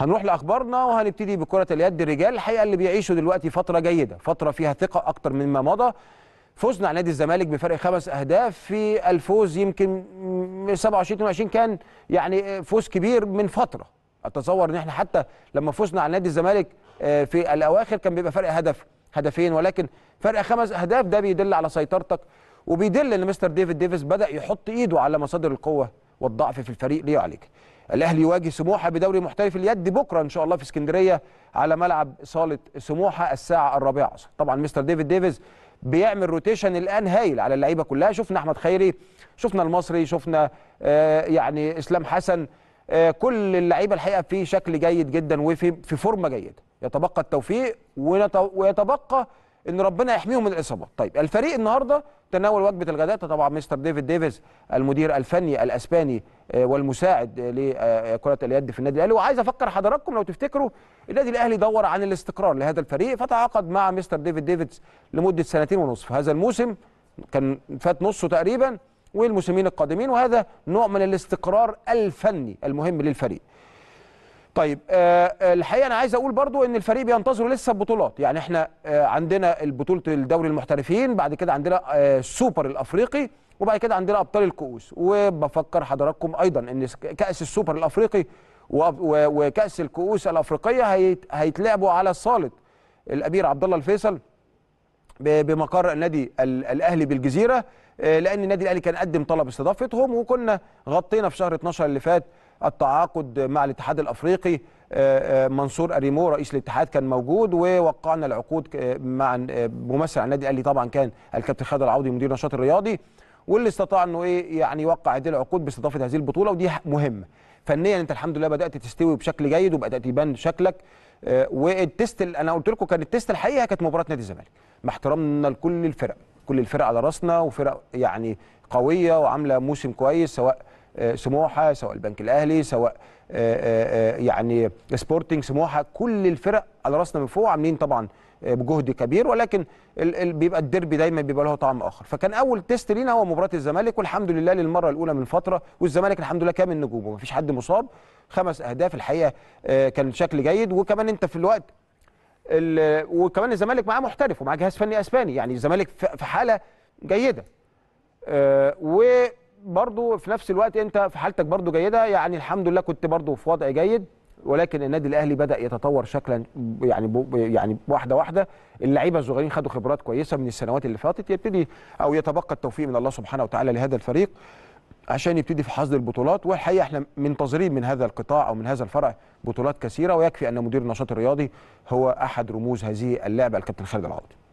هنروح لاخبارنا وهنبتدي بكره اليد الرجال الحقيقه اللي بيعيشوا دلوقتي فتره جيده فتره فيها ثقه اكتر مما مضى فوزنا على نادي الزمالك بفرق خمس اهداف في الفوز يمكن 27 22 كان يعني فوز كبير من فتره اتصور ان احنا حتى لما فزنا على نادي الزمالك آه، في الاواخر كان بيبقى فرق هدف هدفين ولكن فرق خمس اهداف ده بيدل على سيطرتك وبيدل ان مستر ديفيد ديفيس بدا يحط ايده على مصادر القوه والضعف في الفريق ليعالج الاهلي يواجه سموحه بدوري محترف اليد بكره ان شاء الله في اسكندريه على ملعب صاله سموحه الساعه الرابعه عصر طبعا مستر ديفيد ديفيز بيعمل روتيشن الان هايل على اللعيبه كلها شفنا احمد خيري شفنا المصري شفنا آه، يعني اسلام حسن آه، كل اللعيبه الحقيقه في شكل جيد جدا وفي في فورمه جيده يتبقى التوفيق ويتبقى ان ربنا يحميهم من الاصابات طيب الفريق النهارده تناول وجبه الغداء طبعا مستر ديفيد ديفيز المدير الفني الاسباني آه، والمساعد لكره آه، اليد في النادي الاهلي وعايز افكر حضراتكم لو تفتكروا النادي الاهلي دور عن الاستقرار لهذا الفريق فتعاقد مع مستر ديفيد ديفيدز لمده سنتين ونصف هذا الموسم كان فات نصه تقريبا والموسمين القادمين وهذا نوع من الاستقرار الفني المهم للفريق طيب آه،, آه الحقيقه انا عايز اقول برضو ان الفريق بينتظر لسه البطولات يعني احنا آه عندنا البطوله الدوري المحترفين بعد كده عندنا آه السوبر الافريقي وبعد كده عندنا ابطال الكؤوس وبفكر حضراتكم ايضا ان كاس السوبر الافريقي وكاس الكؤوس الافريقيه هيتلعبوا على صاله الامير عبد الله الفيصل بمقر النادي الاهلي بالجزيره آه، لان النادي الاهلي كان قدم طلب استضافتهم وكنا غطينا في شهر 12 اللي فات التعاقد مع الاتحاد الافريقي آه، آه، منصور اريمو رئيس الاتحاد كان موجود ووقعنا العقود مع ممثل النادي الاهلي طبعا كان الكابتن خالد العوضي مدير النشاط الرياضي واللي استطاع انه ايه يعني يوقع هذه العقود باستضافه هذه البطوله ودي مهمه فنيا انت الحمد لله بدات تستوي بشكل جيد وبدات يبان شكلك آه، والتست انا قلت لكم كان التست الحقيقه كانت مباراه نادي الزمالك مع احترامنا لكل الفرق كل الفرق على راسنا وفرق يعني قويه وعامله موسم كويس سواء آه، سموحه سواء البنك الاهلي سواء آه، آه، يعني سبورتنج سموحه كل الفرق على راسنا من فوق عاملين طبعا بجهد كبير ولكن بيبقى الديربي دايما بيبقى له طعم اخر فكان اول تيست لينا هو مباراه الزمالك والحمد لله للمره الاولى من فتره والزمالك الحمد لله كامل نجومه مفيش حد مصاب خمس اهداف الحقيقه كان شكل جيد وكمان انت في الوقت وكمان الزمالك معاه محترف ومعاه جهاز فني اسباني يعني الزمالك في حاله جيده و برضو في نفس الوقت انت في حالتك برضو جيده يعني الحمد لله كنت برضو في وضع جيد ولكن النادي الاهلي بدا يتطور شكلا يعني يعني واحده واحده اللعيبه الصغيرين خدوا خبرات كويسه من السنوات اللي فاتت يبتدي او يتبقى التوفيق من الله سبحانه وتعالى لهذا الفريق عشان يبتدي في حصد البطولات والحقيقه احنا منتظرين من هذا القطاع او من هذا الفرع بطولات كثيره ويكفي ان مدير النشاط الرياضي هو احد رموز هذه اللعبه الكابتن خالد العوضي